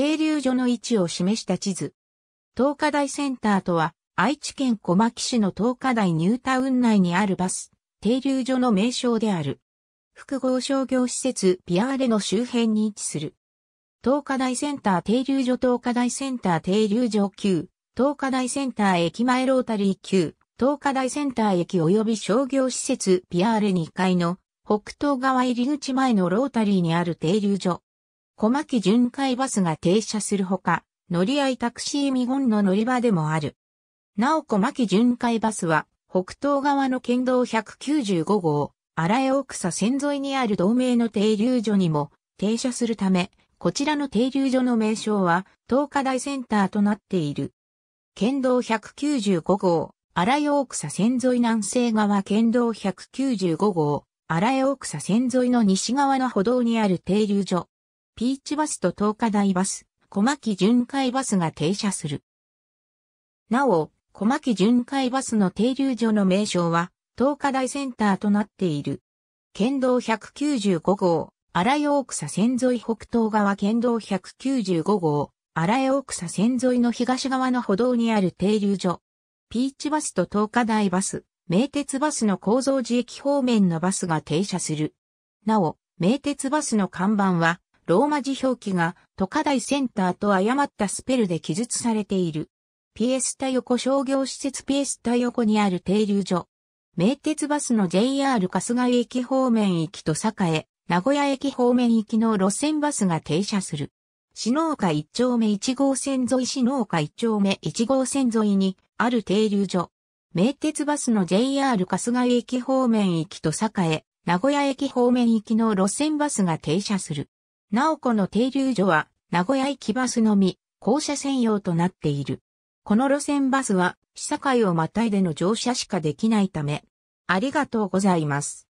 停留所の位置を示した地図。東華大センターとは、愛知県小牧市の東華大ニュータウン内にあるバス、停留所の名称である。複合商業施設ピアーレの周辺に位置する。東華大センター停留所東華大センター停留所9、東華大センター駅前ロータリー9、東華大センター駅及び商業施設ピアーレ2階の北東側入り口前のロータリーにある停留所。小牧巡回バスが停車するほか、乗り合いタクシー見本の乗り場でもある。なお小牧巡回バスは、北東側の県道195号、荒江奥草線沿いにある同名の停留所にも停車するため、こちらの停留所の名称は、東華大センターとなっている。県道195号、荒江奥草線沿い南西側県道195号、荒江奥草線沿いの西側の歩道にある停留所。ピーチバスと東華大バス、小牧巡回バスが停車する。なお、小牧巡回バスの停留所の名称は、東華大センターとなっている。県道195号、荒井大草線沿い北東側県道195号、荒井大草線沿いの東側の歩道にある停留所。ピーチバスと東華大バス、名鉄バスの構造寺駅方面のバスが停車する。なお、名鉄バスの看板は、ローマ字表記が、都課題センターと誤ったスペルで記述されている。ピエスタ横商業施設ピエスタ横にある停留所。名鉄バスの JR 春日井駅方面行きと栄、名古屋駅方面行きの路線バスが停車する。市農家一丁目一号線沿い市農家一丁目一号線沿いにある停留所。名鉄バスの JR 春日井駅方面行きと栄、名古屋駅方面行きの路線バスが停車する。なおこの停留所は、名古屋行きバスのみ、校舎専用となっている。この路線バスは、市境をまたいでの乗車しかできないため、ありがとうございます。